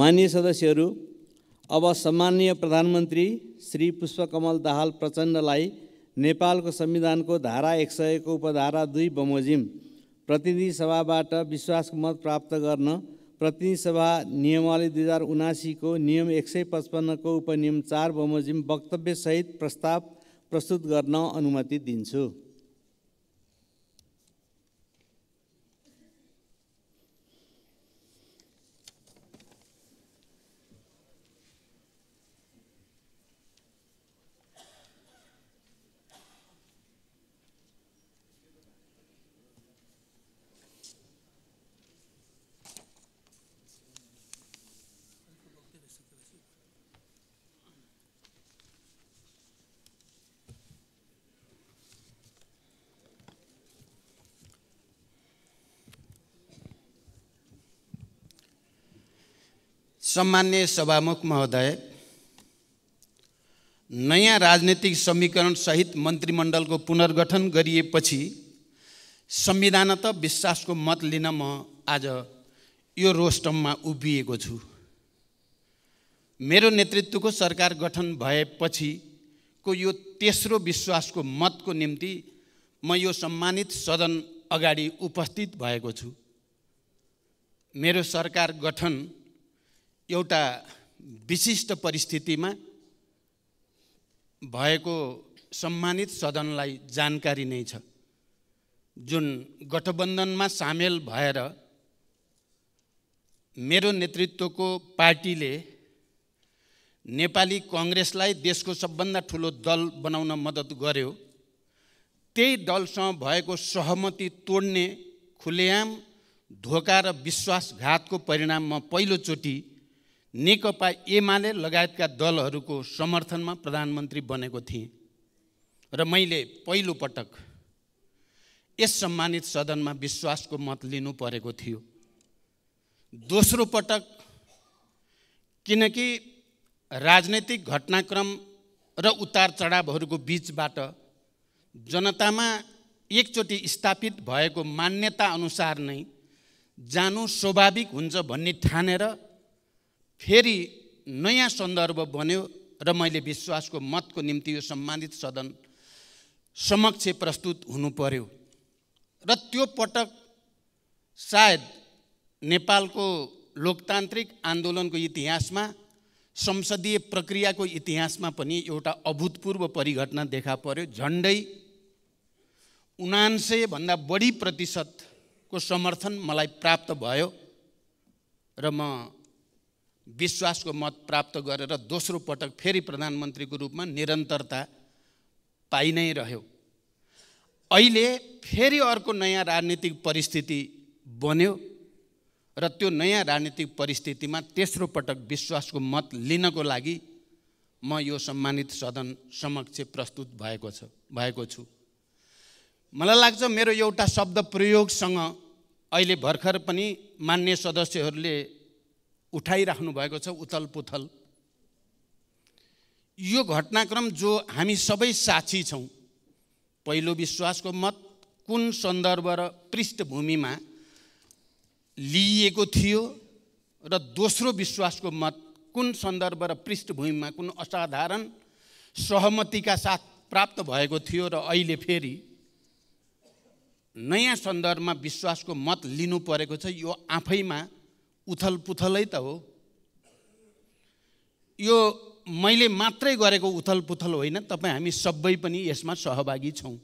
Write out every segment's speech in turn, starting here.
मान्य सदस्यहरू अब सम्मान्य प्रधानमन्त्री श्री पुष्पकमल दाहाल प्रचण्डलाई नेपालको संविधानको धारा एक सयको उपधारा दुई बमोजिम प्रतिनिधि सभाबाट विश्वासको मत प्राप्त गर्न प्रतिनिधि सभा नियमावली दुई हजार उनासीको नियम एक सय पचपन्नको उपनियम चार बमोजिम वक्तव्यसहित प्रस्ताव प्रस्तुत गर्न अनुमति दिन्छु सम्मान्य सभामुख महोदय नयाँ राजनीतिक समीकरणसहित मन्त्रीमण्डलको पुनर्गठन गरिएपछि संविधानत विश्वासको मत लिन म आज यो रोस्टममा उभिएको छु मेरो नेतृत्वको सरकार गठन भएपछिको यो तेस्रो विश्वासको मतको निम्ति म यो सम्मानित सदन अगाडि उपस्थित भएको छु मेरो सरकार गठन एउटा विशिष्ट परिस्थितिमा भएको सम्मानित सदनलाई जानकारी नै छ जुन गठबन्धनमा सामेल भएर मेरो नेतृत्वको पार्टीले नेपाली कङ्ग्रेसलाई देशको सबभन्दा ठुलो दल बनाउन मद्दत गर्यो त्यही दलसँग भएको सहमति तोड्ने खुलेआम धोका र विश्वासघातको परिणाममा पहिलोचोटि नेकपा एमाले लगायतका दलहरूको समर्थनमा प्रधानमन्त्री बनेको थिएँ र मैले पहिलोपटक यस सम्मानित सदनमा विश्वासको मत लिनु परेको थियो दोस्रो पटक किनकि राजनैतिक घटनाक्रम र उतार चढावहरूको बिचबाट जनतामा एकचोटि स्थापित भएको मान्यता अनुसार नै जानु स्वाभाविक हुन्छ भन्ने ठानेर फेरि नयाँ सन्दर्भ बन्यो र मैले विश्वासको मतको निम्ति यो सम्मानित सदन समक्ष प्रस्तुत हुनु पर्यो र त्यो पटक सायद नेपालको लोकतान्त्रिक आन्दोलनको इतिहासमा संसदीय प्रक्रियाको इतिहासमा पनि एउटा अभूतपूर्व परिघटना देखा पर्यो झन्डै उनान्सयभन्दा बढी प्रतिशतको समर्थन मलाई प्राप्त भयो र म विश्वासको मत प्राप्त गरेर दोस्रो पटक फेरि प्रधानमन्त्रीको रूपमा निरन्तरता पाइ नै रह्यो अहिले फेरि अर्को नयाँ राजनीतिक परिस्थिति बन्यो र त्यो नयाँ राजनीतिक परिस्थितिमा तेस्रो पटक विश्वासको मत लिनको लागि म यो सम्मानित सदन समक्ष प्रस्तुत भएको छ भएको छु मलाई लाग्छ मेरो एउटा शब्द प्रयोगसँग अहिले भर्खर पनि मान्य सदस्यहरूले उठाइराख्नु भएको छ उथल पुथल यो घटनाक्रम जो हामी सबै साक्षी छौँ पहिलो विश्वासको मत कुन सन्दर्भ र पृष्ठभूमिमा लिइएको थियो र दोस्रो विश्वासको मत कुन सन्दर्भ र पृष्ठभूमिमा कुन असाधारण सहमतिका साथ प्राप्त भएको थियो र अहिले फेरि नयाँ सन्दर्भमा विश्वासको मत लिनु परेको छ यो आफैमा उथल पुथलै त हो यो मैले मात्रै गरेको उथल पुथल होइन तपाईँ हामी सबै पनि यसमा सहभागी छौँ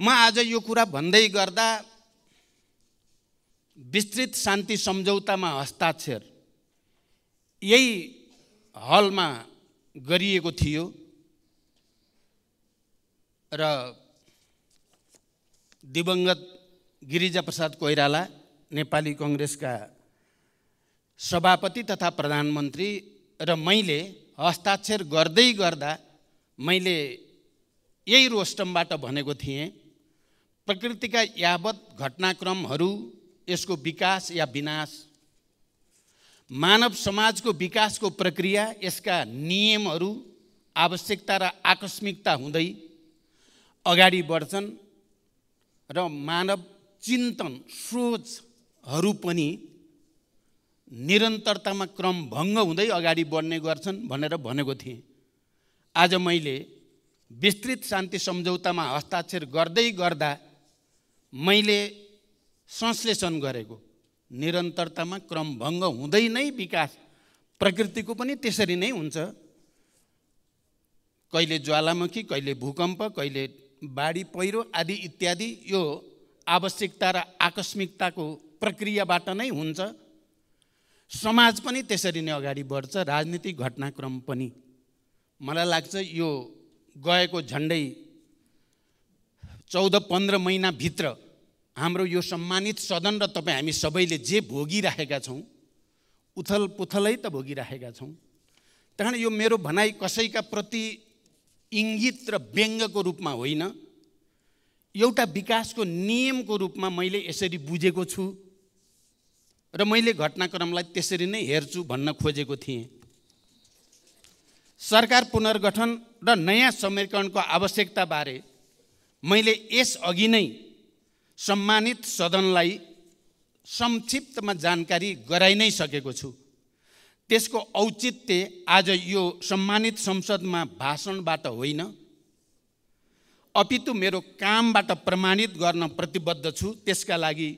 म आज यो कुरा भन्दै गर्दा विस्तृत शान्ति सम्झौतामा हस्ताक्षर यही हलमा गरिएको थियो र दिवङ्गत गिरिजाप्रसाद कोइराला नेपाली कङ्ग्रेसका सभापति तथा प्रधानमन्त्री र मैले हस्ताक्षर गर्दै गर्दा मैले यही रोस्टमबाट भनेको थिएँ प्रकृतिका यावत घटनाक्रमहरू यसको विकास या विनाश मानव समाजको विकासको प्रक्रिया यसका नियमहरू आवश्यकता र आकस्मिकता हुँदै अगाडि बढ्छन् र मानव चिन्तन सोचहरू पनि निरन्तरतामा क्रम भङ्ग हुँदै अगाडि बढ्ने गर्छन् भनेर भनेको थिएँ आज मैले विस्तृत शान्ति सम्झौतामा हस्ताक्षर गर्दै गर्दा मैले संश्लेषण गरेको निरन्तरतामा क्रमभङ्ग हुँदै नै विकास प्रकृतिको पनि त्यसरी नै हुन्छ कहिले ज्वालामुखी कहिले भूकम्प कहिले बाढी पहिरो आदि इत्यादि यो आवश्यकता र आकस्मिकताको प्रक्रियाबाट नै हुन्छ समाज पनि त्यसरी नै अगाडि बढ्छ राजनीतिक घटनाक्रम पनि मलाई लाग्छ यो गएको झन्डै चौध पन्ध्र महिनाभित्र हाम्रो यो सम्मानित सदन र तपाईँ हामी सबैले जे भोगिराखेका छौँ उथल पुथलै त भोगिराखेका छौँ त्यहाँ यो मेरो भनाइ कसैका प्रति इङ्गित र व्यङ्गको रूपमा होइन एउटा विकासको नियमको रूपमा मैले यसरी बुझेको छु र मैले घटनाक्रमलाई त्यसरी नै हेर्छु भन्न खोजेको थिएँ सरकार पुनर्गठन र नयाँ समीकरणको आवश्यकताबारे मैले यसअघि नै सम्मानित सदनलाई संक्षिप्तमा जानकारी गराइ नै सकेको छु त्यसको औचित्य आज यो सम्मानित संसदमा भाषणबाट होइन अपितु मेरो कामबाट प्रमाणित गर्न प्रतिबद्ध छु त्यसका लागि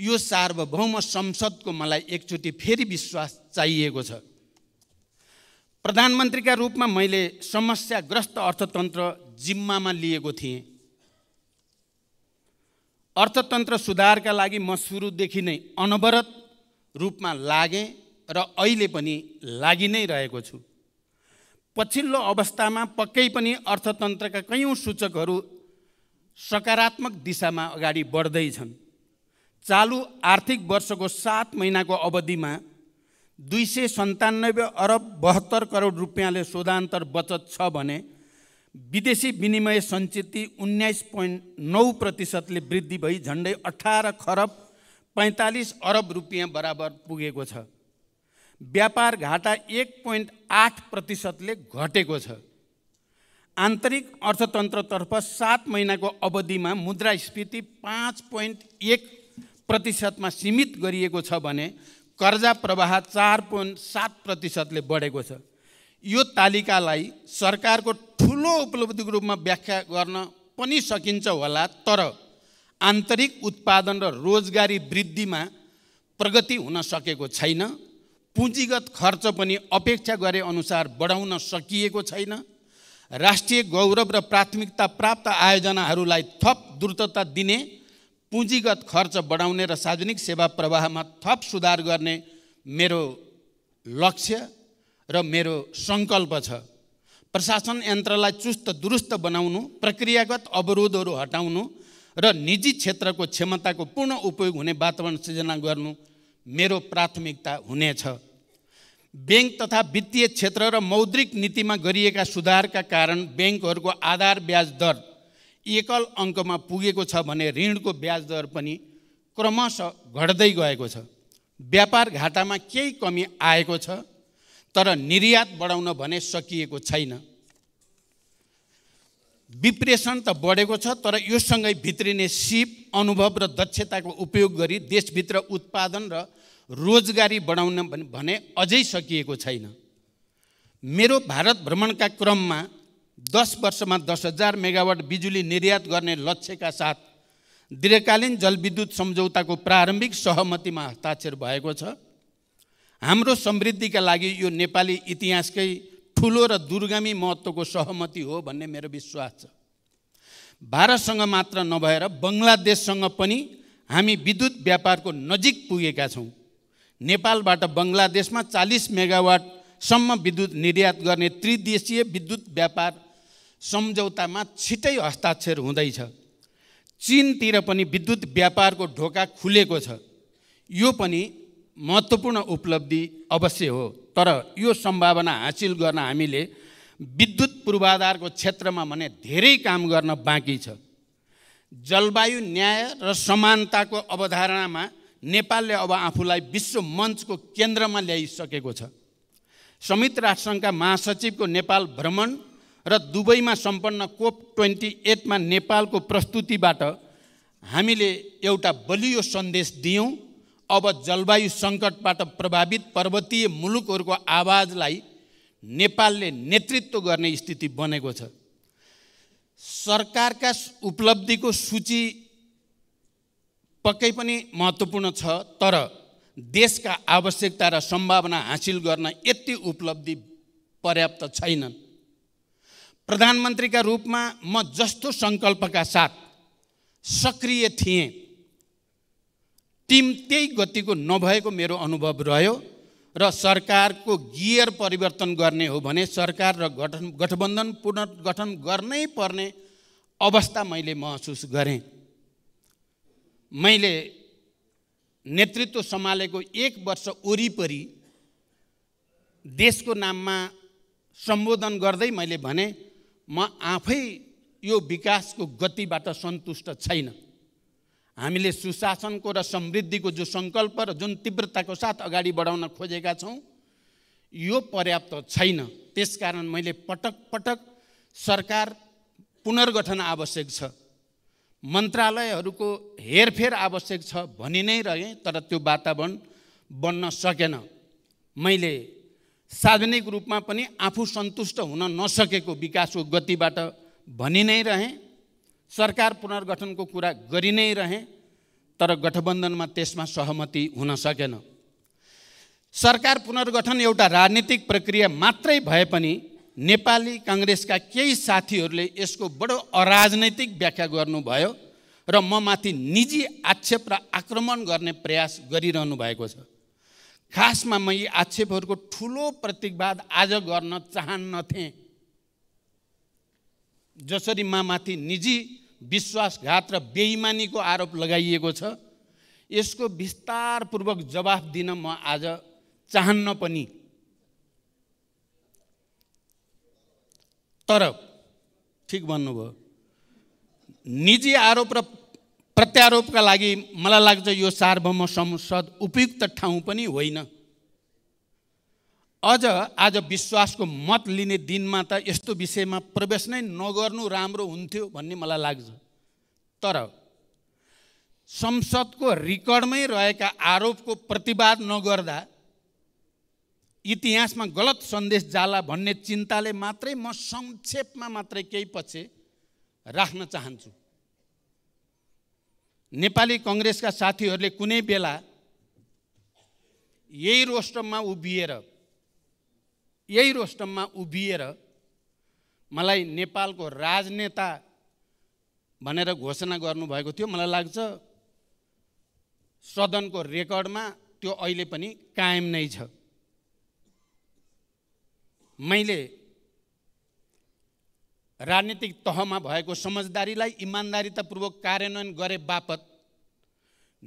यो सार्वभौम संसदको मलाई एकचोटि फेरि विश्वास चाहिएको छ प्रधानमन्त्रीका रूपमा मैले समस्याग्रस्त अर्थतन्त्र जिम्मामा लिएको थिएँ अर्थतन्त्र सुधारका लागि म सुरुदेखि नै अनवरत रूपमा लागे र अहिले पनि लागि नै रहेको छु पछिल्लो अवस्थामा पक्कै पनि अर्थतन्त्रका कैयौँ सूचकहरू सकारात्मक दिशामा अगाडि बढ्दैछन् चालु आर्थिक वर्षको सात महिनाको अवधिमा दुई सय सन्तानब्बे अरब बहत्तर करोड रुपियाँले शोधान्तर बचत छ भने विदेशी विनिमय सञ्चित उन्नाइस पोइन्ट नौ प्रतिशतले वृद्धि भई झन्डै अठार खरब पैँतालिस अरब रुपियाँ बराबर पुगेको छ व्यापार घाटा एक पोइन्ट आठ प्रतिशतले घटेको छ आन्तरिक अर्थतन्त्रतर्फ सात महिनाको अवधिमा मुद्रास्फीति पाँच पोइन्ट एक प्रतिशतमा सीमित गरिएको छ भने कर्जा प्रवाह चार पोइन्ट सात प्रतिशतले बढेको छ यो तालिकालाई सरकारको ठुलो उपलब्धिको रूपमा व्याख्या गर्न पनि सकिन्छ होला तर आन्तरिक उत्पादन र रोजगारी वृद्धिमा प्रगति हुन सकेको छैन पुँजीगत खर्च पनि अपेक्षा गरे अनुसार बढाउन सकिएको छैन राष्ट्रिय गौरव र प्राथमिकता प्राप्त आयोजनाहरूलाई थप द्रुतता दिने पुँजीगत खर्च बढाउने र सार्वजनिक सेवा प्रवाहमा थप सुधार गर्ने मेरो लक्ष्य र मेरो सङ्कल्प छ प्रशासन यन्त्रलाई चुस्त दुरुस्त बनाउनु प्रक्रियागत अवरोधहरू हटाउनु र निजी क्षेत्रको क्षमताको पूर्ण उपयोग हुने वातावरण सृजना गर्नु मेरो प्राथमिकता हुनेछ ब्याङ्क तथा वित्तीय क्षेत्र र मौद्रिक नीतिमा गरिएका सुधारका कारण ब्याङ्कहरूको आधार ब्याज दर एकल अङ्कमा पुगेको छ भने ऋणको ब्याज दर पनि क्रमशः घट्दै गएको छ व्यापार घाटामा केही कमी आएको छ तर निर्यात बढाउन भने सकिएको छैन विप्रेषण त बढेको छ तर योसँगै भित्रिने सिप अनुभव र दक्षताको उपयोग गरी देशभित्र उत्पादन र रोजगारी बढाउन भने अझै सकिएको छैन मेरो भारत भ्रमणका क्रममा दस वर्षमा दस हजार मेगावाट बिजुली निर्यात गर्ने लक्ष्यका साथ दीर्घकालीन जलविद्युत सम्झौताको प्रारम्भिक सहमतिमा हस्ताक्षर भएको छ हाम्रो समृद्धिका लागि यो नेपाली इतिहासकै ठुलो र दुर्गामी महत्त्वको सहमति हो भन्ने मेरो विश्वास छ भारतसँग मात्र नभएर बङ्गलादेशसँग पनि हामी विद्युत व्यापारको नजिक पुगेका छौँ नेपालबाट बङ्गलादेशमा चालिस मेगावाटसम्म विद्युत निर्यात गर्ने त्रिदेशीय विद्युत व्यापार सम्झौतामा छिटै हस्ताक्षर हुँदैछ चिनतिर पनि विद्युत व्यापारको ढोका खुलेको छ यो पनि महत्त्वपूर्ण उपलब्धि अवश्य हो तर यो सम्भावना हासिल गर्न हामीले विद्युत पूर्वाधारको क्षेत्रमा भने धेरै काम गर्न बाँकी छ जलवायु न्याय र समानताको अवधारणामा नेपालले अब आफूलाई विश्व मञ्चको केन्द्रमा ल्याइसकेको छ संयुक्त राष्ट्रसङ्घका महासचिवको नेपाल भ्रमण र दुबईमा सम्पन्न कोप ट्वेन्टी एटमा नेपालको प्रस्तुतिबाट हामीले एउटा बलियो सन्देश दियौँ अब जलवायु सङ्कटबाट प्रभावित पर्वतीय मुलुकहरूको आवाजलाई नेपालले नेतृत्व गर्ने स्थिति बनेको छ सरकारका उपलब्धिको सूची पक्कै पनि महत्त्वपूर्ण छ तर देशका आवश्यकता र सम्भावना हासिल गर्न यति उपलब्धि पर्याप्त छैनन् प्रधानमन्त्रीका रूपमा म जस्तो सङ्कल्पका साथ सक्रिय थिएँ टिम त्यही गतिको नभएको मेरो अनुभव रह्यो र सरकारको गियर परिवर्तन गर्ने हो भने सरकार र गठन गठबन्धन पुनर्गठन गर्नै पर्ने अवस्था मैले महसुस गरेँ मैले नेतृत्व सम्हालेको एक वर्ष वरिपरि देशको नाममा सम्बोधन गर्दै मैले भने म आफै यो विकासको गतिबाट सन्तुष्ट छैन हामीले सुशासनको र समृद्धिको जो सङ्कल्प र जुन तीव्रताको साथ अगाडि बढाउन खोजेका छौँ यो पर्याप्त छैन त्यसकारण मैले पटक पटक सरकार पुनर्गठन आवश्यक छ मन्त्रालयहरूको हेरफेर आवश्यक छ भनि नै रहेँ तर त्यो वातावरण बन्न सकेन मैले सार्वजनिक रूपमा पनि आफू सन्तुष्ट हुन नसकेको विकासको गतिबाट भनि नै रहेँ सरकार पुनर्गठनको कुरा गरि नै रहेँ तर गठबन्धनमा त्यसमा सहमति हुन सकेन सरकार पुनर्गठन एउटा राजनीतिक प्रक्रिया मात्रै भए पनि नेपाली काङ्ग्रेसका केही साथीहरूले यसको बडो अराजनैतिक व्याख्या गर्नुभयो र म माथि निजी आक्षेप र आक्रमण गर्ने प्रयास गरिरहनु भएको छ खासमा म यी आक्षेपहरूको ठुलो प्रतिवाद आज गर्न चाहन्नथे जसरी मामाथि निजी विश्वासघात र बेइमानीको आरोप लगाइएको छ यसको विस्तारपूर्वक जवाफ दिन म आज चाहन्न पनि तर ठिक भन्नुभयो निजी आरोप र प्रत्यारोपका लागि मलाई लाग्छ यो सार्वभौम संसद उपयुक्त ठाउँ पनि होइन अझ आज विश्वासको मत लिने दिनमा त यस्तो विषयमा प्रवेश नै नगर्नु राम्रो हुन्थ्यो भन्ने मलाई लाग्छ तर संसदको रिकर्डमै रहेका आरोपको प्रतिवाद नगर्दा इतिहासमा गलत सन्देश जाला भन्ने चिन्ताले मात्रै म संक्षेपमा मात्रै केही पछि राख्न चाहन्छु नेपाली कङ्ग्रेसका साथीहरूले कुनै बेला यही रोस्टममा उभिएर यही रोस्टममा उभिएर मलाई नेपालको राजनेता भनेर घोषणा गर्नुभएको थियो मलाई लाग्छ सदनको रेकर्डमा त्यो अहिले पनि कायम नै छ मैले राजनीतिक तहमा भएको समझदारीलाई इमान्दारितापूर्वक कार्यान्वयन गरे बापत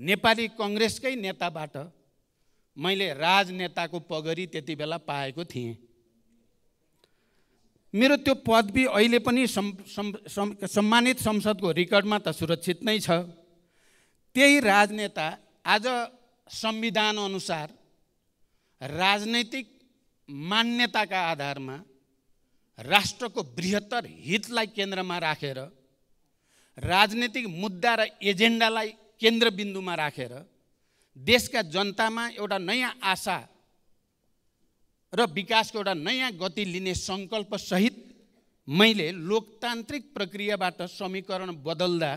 नेपाली कङ्ग्रेसकै नेताबाट मैले राजनेताको पगरी त्यति बेला पाएको थिएँ मेरो त्यो पदवी अहिले पनि सम् सम् सम् सम्मानित संसदको रेकर्डमा त सुरक्षित नै छ त्यही राजनेता आज संविधानअनुसार राजनैतिक मान्यताका आधारमा राष्ट्रको बृहत्तर हितलाई केन्द्रमा राखेर राजनीतिक मुद्दा र एजेन्डालाई केन्द्रबिन्दुमा राखेर देशका जनतामा एउटा नयाँ आशा र विकासको एउटा नयाँ गति लिने सङ्कल्पसहित मैले लोकतान्त्रिक प्रक्रियाबाट समीकरण बदल्दा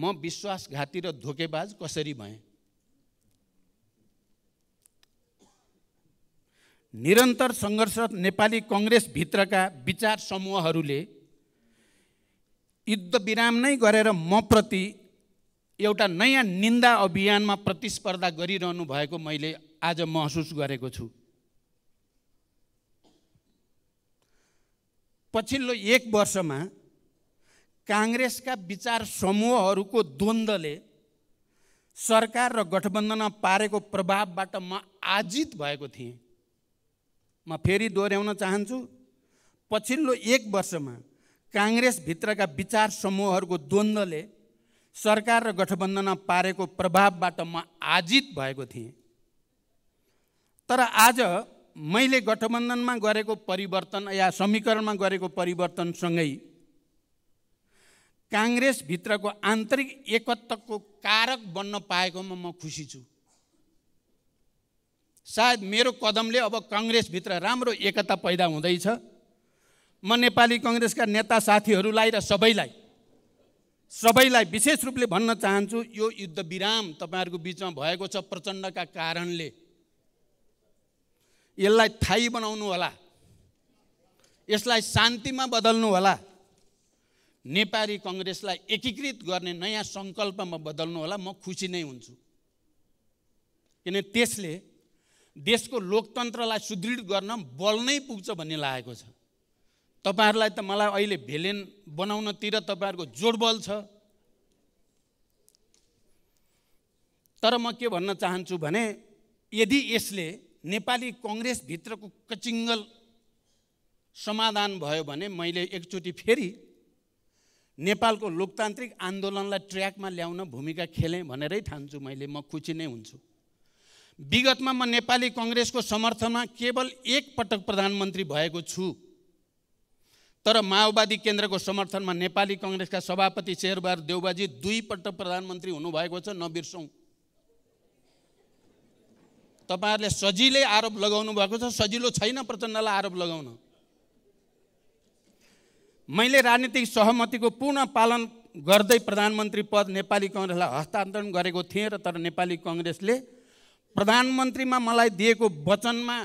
म विश्वासघाती र धोकेबाज कसरी भएँ निरन्तर सङ्घर्ष नेपाली कङ्ग्रेसभित्रका विचार समूहहरूले युद्ध विराम नै गरेर मप्रति एउटा नयाँ निन्दा अभियानमा प्रतिस्पर्धा गरिरहनु भएको मैले आज महसुस गरेको छु पछिल्लो एक वर्षमा काङ्ग्रेसका विचार समूहहरूको द्वन्द्वले सरकार र गठबन्धनमा पारेको प्रभावबाट म आजित भएको थिएँ म फेरि दोहोऱ्याउन चाहन्छु पछिल्लो एक वर्षमा काङ्ग्रेसभित्रका विचार समूहहरूको द्वन्द्वले सरकार र गठबन्धनमा पारेको प्रभावबाट म आजित भएको थिएँ तर आज मैले गठबन्धनमा गरेको परिवर्तन या समीकरणमा गरेको परिवर्तनसँगै काङ्ग्रेसभित्रको आन्तरिक एकत्वको कारक बन्न पाएकोमा म खुसी छु सायद मेरो कदमले अब कङ्ग्रेसभित्र राम्रो एकता पैदा हुँदैछ म नेपाली कङ्ग्रेसका नेता साथीहरूलाई र सबैलाई सबैलाई विशेष रूपले भन्न चाहन्छु यो युद्ध विराम तपाईँहरूको बिचमा भएको छ प्रचण्डका कारणले यसलाई थायी बनाउनु होला यसलाई शान्तिमा बदल्नु होला नेपाली कङ्ग्रेसलाई एकीकृत गर्ने नयाँ सङ्कल्पमा बदल्नु होला म खुसी नै हुन्छु किन त्यसले देशको लोकतन्त्रलाई सुदृढ गर्न बल नै पुग्छ भन्ने लागेको छ तपाईँहरूलाई त मलाई अहिले भेलेन बनाउनतिर तपाईँहरूको जोड बल छ तर म के भन्न चाहन्छु भने यदि यसले नेपाली कङ्ग्रेसभित्रको कचिङ्गल समाधान भयो भने मैले एकचोटि फेरि नेपालको लोकतान्त्रिक आन्दोलनलाई ट्र्याकमा ल्याउन भूमिका खेलेँ भनेरै ठान्छु मैले म खुसी नै हुन्छु विगतमा म नेपाली कङ्ग्रेसको समर्थनमा केवल एकपटक प्रधानमन्त्री भएको छु तर माओवादी केन्द्रको समर्थनमा नेपाली कङ्ग्रेसका सभापति शेरबहादुर देउबाजी दुईपटक प्रधानमन्त्री हुनुभएको छ नबिर्सौँ तपाईँहरूले सजिलै आरोप लगाउनु भएको छ सजिलो छैन प्रचण्डलाई आरोप लगाउन मैले राजनीतिक सहमतिको पूर्ण पालन गर्दै प्रधानमन्त्री पद नेपाली कङ्ग्रेसलाई हस्तान्तरण गरेको थिएँ र तर नेपाली कङ्ग्रेसले प्रधानमन्त्रीमा मलाई दिएको वचनमा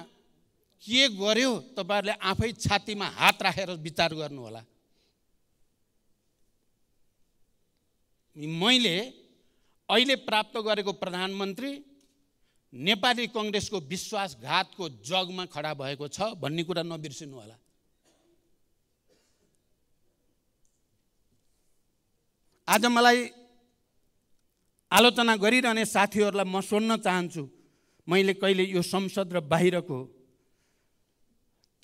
के गर्यो तपाईँहरूले आफै छातीमा हात राखेर विचार गर्नुहोला मैले अहिले प्राप्त गरेको प्रधानमन्त्री नेपाली कङ्ग्रेसको विश्वासघातको जगमा खडा भएको छ भन्ने कुरा नबिर्सिनु होला आज मलाई आलोचना गरिरहने साथीहरूलाई म सोध्न चाहन्छु मैले कहिले यो संसद र बाहिरको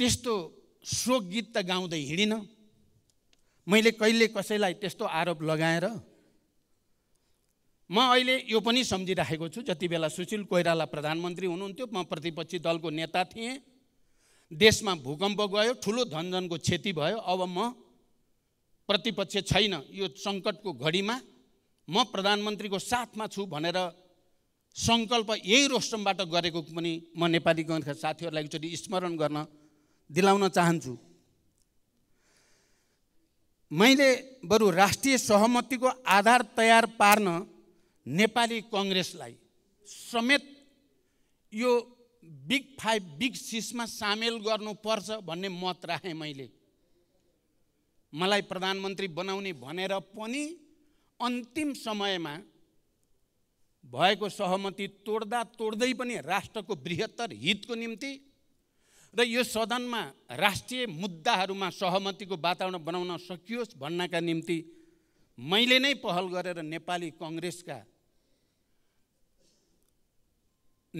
त्यस्तो शोक गीत त गाउँदै हिँडिनँ मैले कहिले कसैलाई त्यस्तो आरोप लगाएर म अहिले यो पनि सम्झिराखेको छु जति बेला सुशील कोइराला प्रधानमन्त्री हुनुहुन्थ्यो म प्रतिपक्षी दलको नेता थिएँ देशमा भूकम्प गयो ठुलो धनधनको क्षति भयो अब म प्रतिपक्ष छैन यो सङ्कटको घडीमा म प्रधानमन्त्रीको साथमा छु भनेर सङ्कल्प यही रोस्टमबाट गरेको पनि म नेपाली गणका साथीहरूलाई एकचोटि स्मरण गर्न दिलाउन चाहन्छु मैले बरु राष्ट्रिय सहमतिको आधार तयार पार्न नेपाली कङ्ग्रेसलाई समेत यो बिग फाइभ बिग सिक्समा सामेल गर्नुपर्छ भन्ने मत राखेँ मैले मलाई प्रधानमन्त्री बनाउने भनेर पनि अन्तिम समयमा भएको सहमति तोड्दा तोड्दै पनि राष्ट्रको बृहत्तर हितको निम्ति र यो सदनमा राष्ट्रिय मुद्दाहरूमा सहमतिको वातावरण बनाउन सकियोस् भन्नका निम्ति मैले नै पहल गरेर नेपाली कङ्ग्रेसका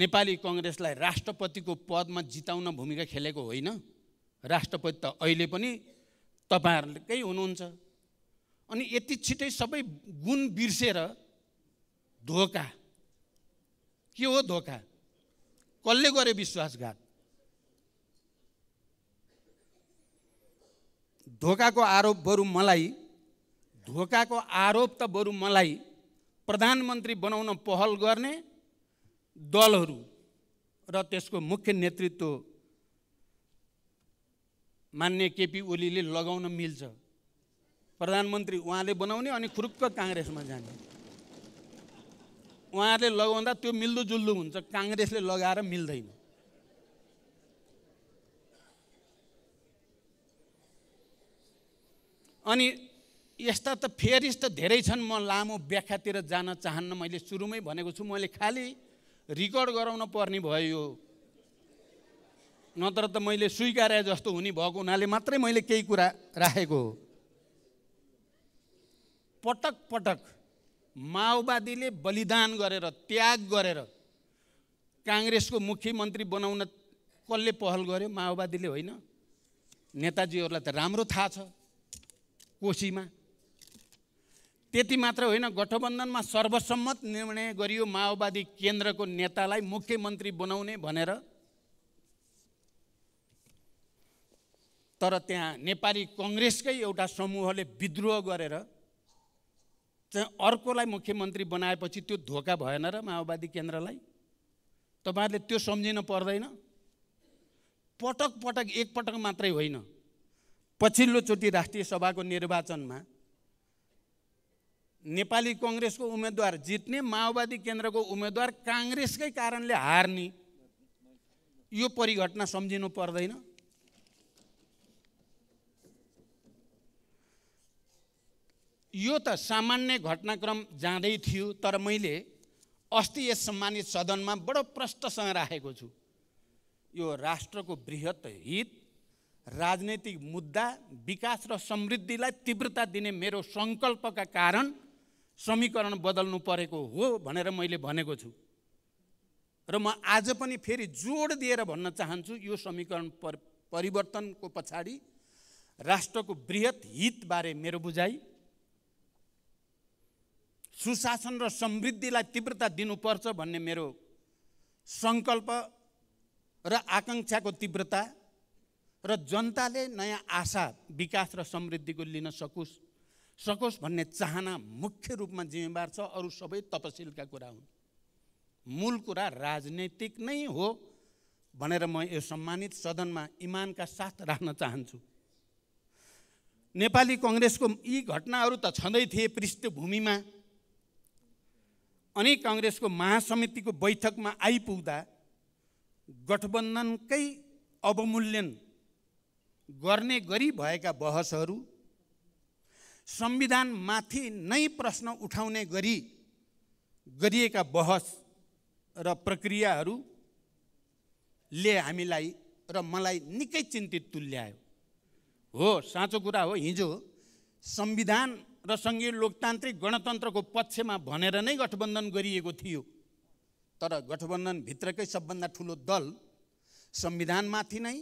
नेपाली कङ्ग्रेसलाई राष्ट्रपतिको पदमा जिताउन भूमिका खेलेको होइन राष्ट्रपति त अहिले पनि तपाईँहरूकै हुनुहुन्छ अनि यति छिटै सबै गुण बिर्सेर धोका के हो धोका कसले गर्यो विश्वासघात धोकाको आरोप बरु मलाई धोकाको आरोप त बरु मलाई प्रधानमन्त्री बनाउन पहल गर्ने दलहरू र त्यसको मुख्य नेतृत्व मान्य केपी ओलीले लगाउन मिल्छ प्रधानमन्त्री उहाँले बनाउने अनि खुरुक्क काङ्ग्रेसमा जाने उहाँहरूले लगाउँदा त्यो मिल्दोजुल्दो हुन्छ काङ्ग्रेसले लगाएर मिल्दैन अनि यस्ता त फेरिस त धेरै छन् म लामो व्याख्यातिर जान चाहन्न मैले सुरुमै भनेको छु मैले खालि रेकर्ड गराउन पर्ने भयो यो नत्र त मैले स्वीकारे जस्तो हुने भएको हुनाले मात्रै मैले केही कुरा राखेको हो पटक पटक माओवादीले बलिदान गरेर त्याग गरेर काङ्ग्रेसको मुख्यमन्त्री बनाउन कसले पहल गर्यो माओवादीले होइन नेताजीहरूलाई त राम्रो थाहा छ कोशीमा त्यति मात्र होइन गठबन्धनमा सर्वसम्मत निर्णय गरियो माओवादी केन्द्रको नेतालाई मुख्यमन्त्री बनाउने भनेर तर त्यहाँ नेपाली कङ्ग्रेसकै एउटा समूहले विद्रोह गरेर चाहिँ अर्कोलाई मुख्यमन्त्री बनाएपछि त्यो धोका भएन र माओवादी केन्द्रलाई तपाईँहरूले त्यो सम्झिन पर्दैन पटक पटक एकपटक मात्रै होइन पछिल्लोचोटि राष्ट्रिय सभाको निर्वाचनमा नेपाली कङ्ग्रेसको उम्मेद्वार जित्ने माओवादी केन्द्रको उम्मेद्वार काङ्ग्रेसकै कारणले हार्ने यो परिघटना सम्झिनु पर्दैन यो त सामान्य घटनाक्रम जाँदै थियो तर मैले अस्ति यस सम्मानित सदनमा बडो प्रष्टसँग राखेको छु यो राष्ट्रको वृहत हित राजनैतिक मुद्दा विकास र समृद्धिलाई तीव्रता दिने मेरो सङ्कल्पका कारण समीकरण बदल्नु परेको हो भनेर मैले भनेको छु र म आज पनि फेरि जोड दिएर भन्न चाहन्छु यो समीकरण परिवर्तनको पछाडि राष्ट्रको वृहत हितबारे मेरो बुझाइ सुशासन र समृद्धिलाई तीव्रता दिनुपर्छ भन्ने मेरो सङ्कल्प र आकाङ्क्षाको तीव्रता र जनताले नयाँ आशा विकास र समृद्धिको लिन सकोस् सकोस् भन्ने चाहना मुख्य रूपमा जिम्मेवार छ अरू सबै तपसिलका कुरा हुन् मूल कुरा राजनैतिक नै हो भनेर म यो सम्मानित सदनमा इमानका साथ राख्न चाहन्छु नेपाली कङ्ग्रेसको यी घटनाहरू त छँदै थिए पृष्ठभूमिमा अनि कङ्ग्रेसको महासमितिको बैठकमा आइपुग्दा गठबन्धनकै अवमूल्यन गर्ने गरी भएका बहसहरू संविधानमाथि नै प्रश्न उठाउने गरी गरिएका बहस र प्रक्रियाहरूले हामीलाई र मलाई निकै चिन्तित तुल्यायो हो साँचो कुरा हो हिजो संविधान र सङ्घीय लोकतान्त्रिक गणतन्त्रको पक्षमा भनेर नै गठबन्धन गरिएको थियो तर गठबन्धनभित्रकै सबभन्दा ठुलो दल संविधानमाथि नै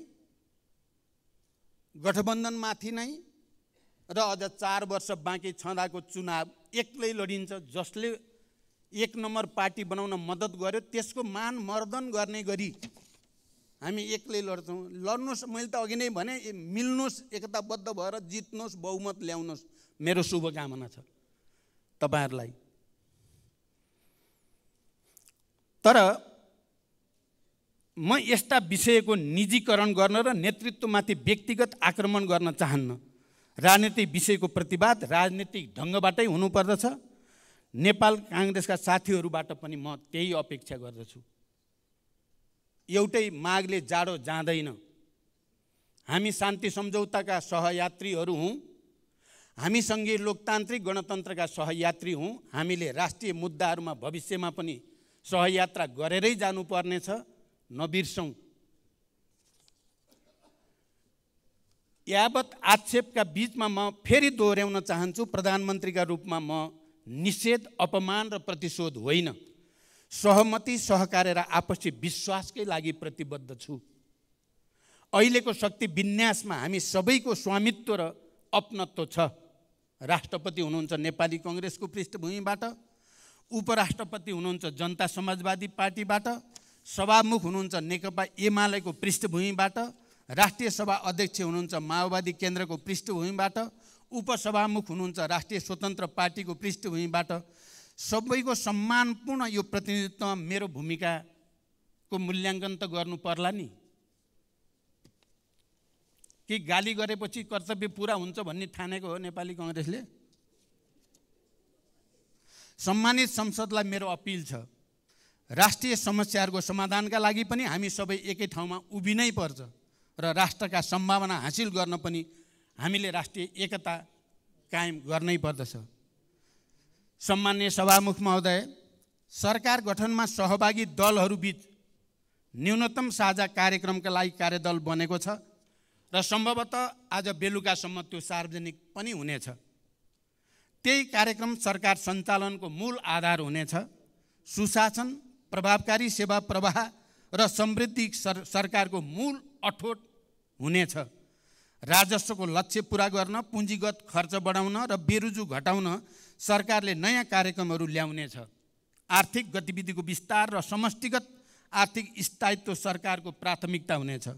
गठबन्धनमाथि नै र अझ चार वर्ष बाँकी छँदाको चुनाव एक्लै लडिन्छ जसले एक नम्बर पार्टी बनाउन मद्दत गर्यो त्यसको मान मर्दन गर्ने गरी हामी एक्लै लड्छौँ लड्नुहोस् मैले त अघि नै भने मिल्नुहोस् एकताबद्ध भएर जित्नुहोस् बहुमत ल्याउनुहोस् मेरो शुभकामना छ तपाईँहरूलाई तर म यस्ता विषयको निजीकरण गर्न र नेतृत्वमाथि व्यक्तिगत आक्रमण गर्न चाहन्न राजनीतिक विषयको प्रतिवाद राजनीतिक ढङ्गबाटै हुनुपर्दछ नेपाल काङ्ग्रेसका साथीहरूबाट पनि म त्यही अपेक्षा गर्दछु एउटै मागले जाडो जाँदैन हामी शान्ति सम्झौताका सहयात्रीहरू हौँ हामी सङ्घीय लोकतान्त्रिक गणतन्त्रका सहयात्री हुँ हामीले राष्ट्रिय मुद्दाहरूमा भविष्यमा पनि सहयात्रा गरेरै जानुपर्नेछ नबिर्सौँ यावत आक्षेपका बिचमा म फेरि दोहोऱ्याउन चाहन्छु प्रधानमन्त्रीका रूपमा म निषेध अपमान र प्रतिशोध होइन सहमति सहकार्य र आपसी विश्वासकै लागि प्रतिबद्ध छु अहिलेको शक्ति विन्यासमा हामी सबैको स्वामित्व र अपनत्व छ राष्ट्रपति हुनुहुन्छ नेपाली कङ्ग्रेसको पृष्ठभूमिबाट उपराष्ट्रपति हुनुहुन्छ जनता समाजवादी पार्टीबाट सभामुख हुनुहुन्छ नेकपा एमालेको पृष्ठभूमिबाट राष्ट्रिय सभा अध्यक्ष हुनुहुन्छ माओवादी केन्द्रको पृष्ठभूमिबाट उपसभामुख हुनुहुन्छ राष्ट्रिय स्वतन्त्र पार्टीको पृष्ठभूमिबाट सबैको सम्मानपूर्ण यो प्रतिनिधित्व मेरो भूमिकाको मूल्याङ्कन त गर्नु पर्ला नि कि गाली गरेपछि कर्तव्य पुरा हुन्छ भन्ने ठानेको हो नेपाली कङ्ग्रेसले सम्मानित संसदलाई मेरो अपिल छ राष्ट्रिय समस्याहरूको समाधानका लागि पनि हामी सबै एकै ठाउँमा उभिनै पर्छ र राष्ट्रका सम्भावना हासिल गर्न पनि हामीले राष्ट्रिय एकता कायम गर्नै पर्दछ सम्मान्य सभामुख महोदय सरकार गठनमा सहभागी दलहरूबिच न्यूनतम साझा कार्यक्रमका लागि कार्यदल बनेको छ र सम्भवतः आज बेलुकासम्म त्यो सार्वजनिक पनि हुनेछ त्यही कार्यक्रम सरकार सञ्चालनको मूल आधार हुनेछ सुशासन प्रभावकारी सेवा प्रवाह र समृद्धि सर सरकारको मूल अठोट हुनेछ राजस्वको लक्ष्य पुरा गर्न पुँजीगत खर्च बढाउन र बेरुजु घटाउन सरकारले नयाँ कार्यक्रमहरू ल्याउनेछ आर्थिक गतिविधिको विस्तार र समष्टिगत आर्थिक स्थायित्व सरकारको प्राथमिकता हुनेछ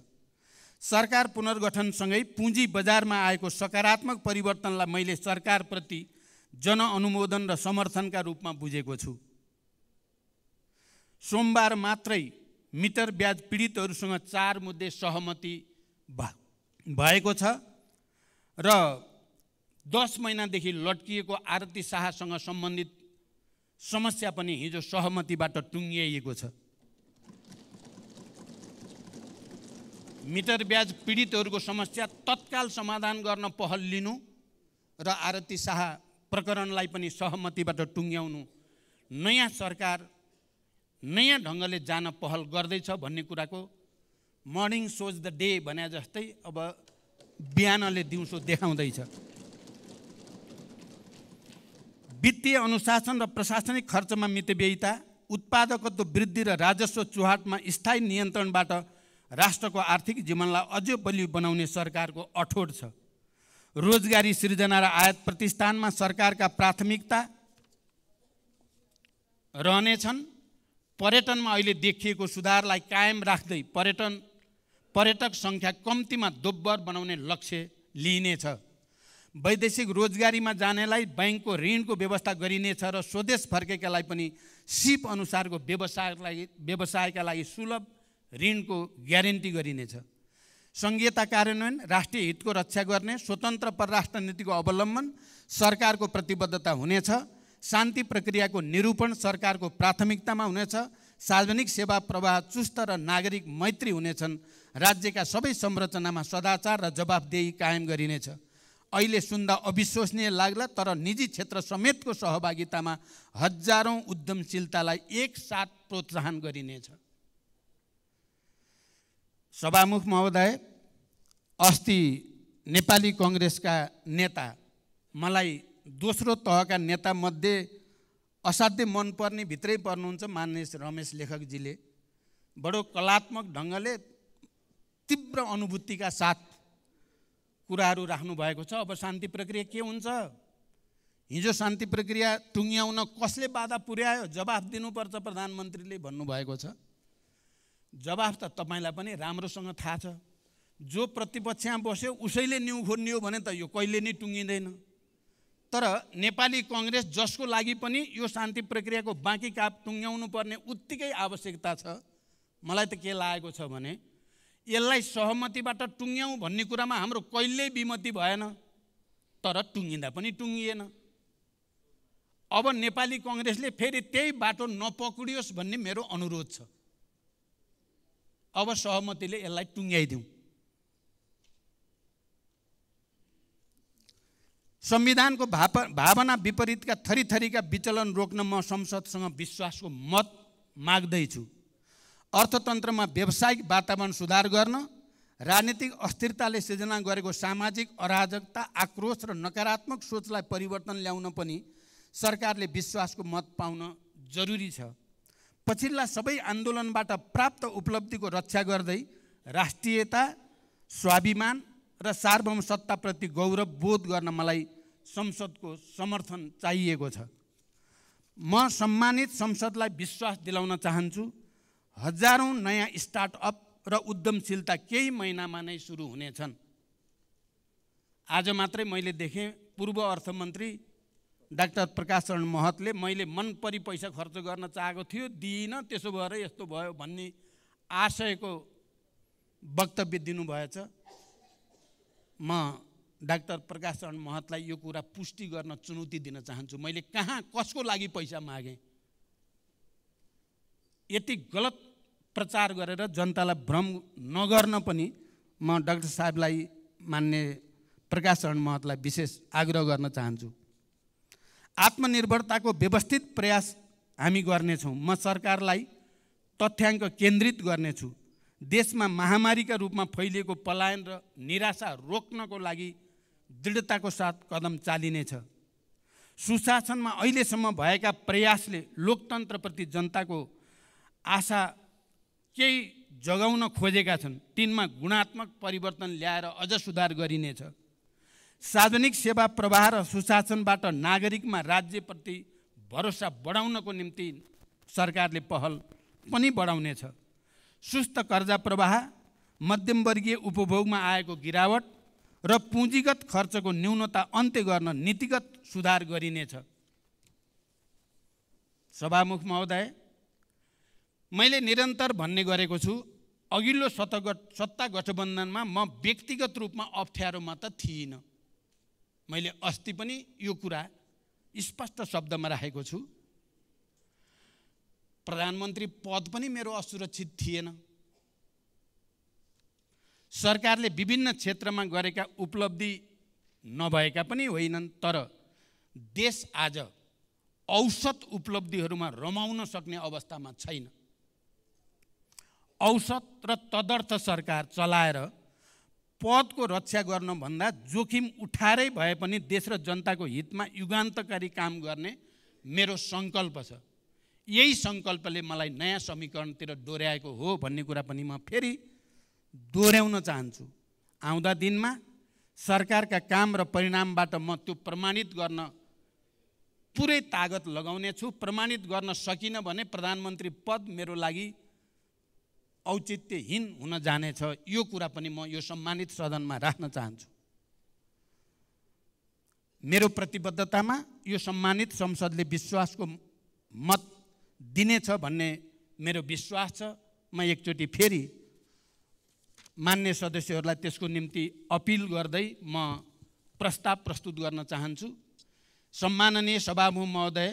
सरकार पुनर्गठनसँगै पुँजी बजारमा आएको सकारात्मक परिवर्तनलाई मैले सरकारप्रति जनअनुमोदन र समर्थनका रूपमा बुझेको छु सोमबार मात्रै मिटर ब्याज पीडितहरूसँग चार मुद्दे सहमति भएको छ र दस महिनादेखि लट्किएको आरती शाहसँग सम्बन्धित समस्या पनि हिजो सहमतिबाट टुङ्गिएको छ मिटर ब्याज पीडितहरूको समस्या तत्काल समाधान गर्न पहल लिनु र आरती शाह प्रकरणलाई पनि सहमतिबाट टुङ्ग्याउनु नयाँ सरकार नयाँ ढङ्गले जान पहल गर्दैछ भन्ने कुराको मर्निङ सोज द डे भने जस्तै अब बिहानले दिउँसो देखाउँदैछ वित्तीय अनुशासन र प्रशासनिक खर्चमा मितव्ययिता उत्पादकत्व वृद्धि र राजस्व चुहाटमा स्थायी नियन्त्रणबाट राष्ट्रको आर्थिक जीवनलाई अझै बलियो बनाउने सरकारको अठोट छ रोजगारी सिर्जना र आयात प्रतिष्ठानमा सरकारका प्राथमिकता रहनेछन् पर्यटनमा अहिले देखिएको सुधारलाई कायम राख्दै पर्यटन पर्यटक सङ्ख्या कम्तीमा दोब्बर बनाउने लक्ष्य लिइनेछ वैदेशिक रोजगारीमा जानेलाई ब्याङ्कको ऋणको व्यवस्था गरिनेछ र स्वदेश फर्केकालाई पनि सिप अनुसारको व्यवसायलाई व्यवसायका लागि सुलभ ऋणको ग्यारेन्टी गरिनेछ सङ्घीयता कार्यान्वयन राष्ट्रिय हितको रक्षा गर्ने स्वतन्त्र परराष्ट्र नीतिको अवलम्बन सरकारको प्रतिबद्धता हुनेछ शान्ति प्रक्रियाको निरूपण सरकारको प्राथमिकतामा हुनेछ सार्वजनिक सेवा प्रवाह चुस्त र नागरिक मैत्री हुनेछन् राज्यका सबै संरचनामा सदाचार र जवाबदेही कायम गरिनेछ अहिले सुन्दा अविश्वसनीय लाग्ला तर निजी क्षेत्र समेतको सहभागितामा हजारौँ उद्यमशीलतालाई एकसाथ प्रोत्साहन गरिनेछ सभामुख महोदय अस्ति नेपाली कङ्ग्रेसका नेता मलाई दोस्रो तहका नेतामध्ये असाध्य मनपर्ने भित्रै पर्नुहुन्छ मान्य रमेश लेखकजीले बडो कलात्मक ढङ्गले तीव्र अनुभूतिका साथ कुराहरू राख्नुभएको छ अब शान्ति प्रक्रिया के हुन्छ हिजो शान्ति प्रक्रिया टुङ्ग्याउन कसले बाधा पुर्यायो जवाफ दिनुपर्छ प्रधानमन्त्रीले भन्नुभएको छ जवाफ त तपाईँलाई पनि राम्रोसँग थाहा छ जो प्रतिपक्षमा बस्यो उसैले न्यु खोज्ने भने त यो कहिले नै टुङ्गिँदैन तर नेपाली कङ्ग्रेस जसको लागि पनि यो शान्ति प्रक्रियाको बाँकी काप टुङ्ग्याउनु पर्ने उत्तिकै आवश्यकता छ मलाई त के लागेको छ भने यसलाई सहमतिबाट टुङ्ग्याउँ भन्ने कुरामा हाम्रो कहिल्यै विमति भएन तर टुङ्गिँदा पनि टुङ्गिएन अब नेपाली कङ्ग्रेसले फेरि त्यही बाटो नपक्रियोस् भन्ने मेरो अनुरोध छ अब सहमतिले यसलाई टुङ्ग्याइदिउँ संविधानको भाप भावना विपरीतका थरी थरीका विचलन रोक्न म संसदसँग विश्वासको मत माग्दैछु अर्थतन्त्रमा व्यावसायिक वातावरण सुधार गर्न राजनीतिक अस्थिरताले सृजना गरेको सामाजिक अराजकता आक्रोश र नकारात्मक सोचलाई परिवर्तन ल्याउन पनि सरकारले विश्वासको मत पाउन जरुरी छ पछिल्ला सबै आन्दोलनबाट प्राप्त उपलब्धिको रक्षा गर्दै राष्ट्रियता स्वाभिमान र सार्वभौमसत्ताप्रति गौरव बोध गर्न मलाई संसदको समर्थन चाहिएको छ म सम्मानित संसदलाई विश्वास दिलाउन चाहन्छु हजारौँ नयाँ स्टार्टअप र उद्यमशीलता केही महिनामा नै सुरु हुनेछन् आज मात्रै मैले देखेँ पूर्व अर्थमन्त्री डाक्टर प्रकाश चरण महतले मैले मनपरी पैसा खर्च गर्न चाहेको थियो दिइनँ त्यसो भएर यस्तो भयो भन्ने आशयको वक्तव्य दिनुभएछ म डाक्टर प्रकाश चरण महतलाई यो कुरा पुष्टि गर्न चुनौती दिन चाहन्छु मैले कहाँ कसको लागि पैसा मागेँ यति गलत प्रचार गरेर जनतालाई भ्रम नगर्न पनि म डाक्टर साहेबलाई मान्ने प्रकाशचरण महतलाई विशेष आग्रह गर्न चाहन्छु आत्मनिर्भरताको व्यवस्थित प्रयास हामी गर्नेछौँ म सरकारलाई तथ्याङ्क केन्द्रित गर्नेछु देशमा महामारीका रूपमा फैलिएको पलायन र निराशा रोक्नको लागि दृढताको साथ कदम चालिनेछ सुशासनमा अहिलेसम्म भएका प्रयासले लोकतन्त्रप्रति जनताको आशा केही जगाउन खोजेका छन् तिनमा गुणात्मक परिवर्तन ल्याएर अझ सुधार गरिनेछ सार्वजनिक सेवा प्रवाह र सुशासनबाट नागरिकमा राज्यप्रति भरोसा बढाउनको निम्ति सरकारले पहल पनि बढाउनेछ सुस्त कर्जा प्रवाह मध्यमवर्गीय उपभोगमा आएको गिरावट र पुँजीगत खर्चको न्यूनता अन्त्य गर्न नीतिगत सुधार गरिनेछ सभामुख महोदय मैले निरन्तर भन्ने गरेको छु अघिल्लो सत्ता गठबन्धनमा म व्यक्तिगत रूपमा अप्ठ्यारोमा त थिइनँ मैले अस्ति पनि यो कुरा स्पष्ट शब्दमा राखेको छु प्रधानमन्त्री पद पनि मेरो असुरक्षित थिएन सरकारले विभिन्न क्षेत्रमा गरेका उपलब्धि नभएका पनि होइनन् तर देश आज औसत उपलब्धिहरूमा रमाउन सक्ने अवस्थामा छैन औसत र तदर्थ सरकार चलाएर पदको रक्षा गर्नभन्दा जोखिम उठाएरै भए पनि देश र जनताको हितमा युगान्तकारी काम गर्ने मेरो सङ्कल्प छ यही सङ्कल्पले मलाई नयाँ समीकरणतिर डोर्याएको हो भन्ने कुरा पनि म फेरि दोहोऱ्याउन चाहन्छु आउँदा दिनमा सरकारका काम र परिणामबाट म त्यो प्रमाणित गर्न पुरै तागत लगाउने छु प्रमाणित गर्न सकिनँ भने प्रधानमन्त्री पद मेरो लागि औचित्यहीन हुन जानेछ यो कुरा पनि म यो सम्मानित सदनमा राख्न चाहन्छु मेरो प्रतिबद्धतामा यो सम्मानित संसदले विश्वासको मत दिनेछ भन्ने मेरो विश्वास छ म एकचोटि फेरि मान्य सदस्यहरूलाई त्यसको निम्ति अपिल गर्दै म प्रस्ताव प्रस्तुत गर्न चाहन्छु सम्माननीय सभामुख महोदय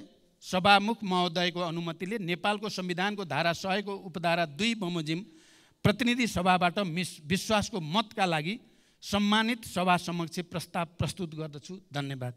सभामुख महोदयको अनुमतिले नेपालको संविधानको धारा सयको उपधारा दुई बमोजिम प्रतिनिधि सभाबाट मिस विश्वासको मतका लागि सम्मानित सभा समक्ष प्रस्ताव प्रस्तुत गर्दछु धन्यवाद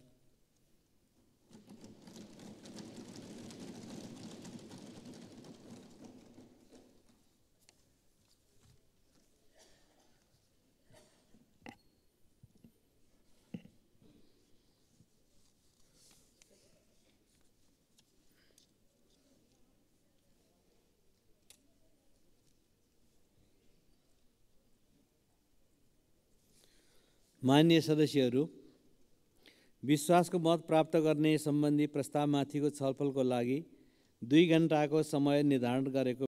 मान्य सदस्यहरू विश्वासको मत प्राप्त गर्ने सम्बन्धी प्रस्तावमाथिको छलफलको लागि दुई घन्टाको समय निर्धारण गरेको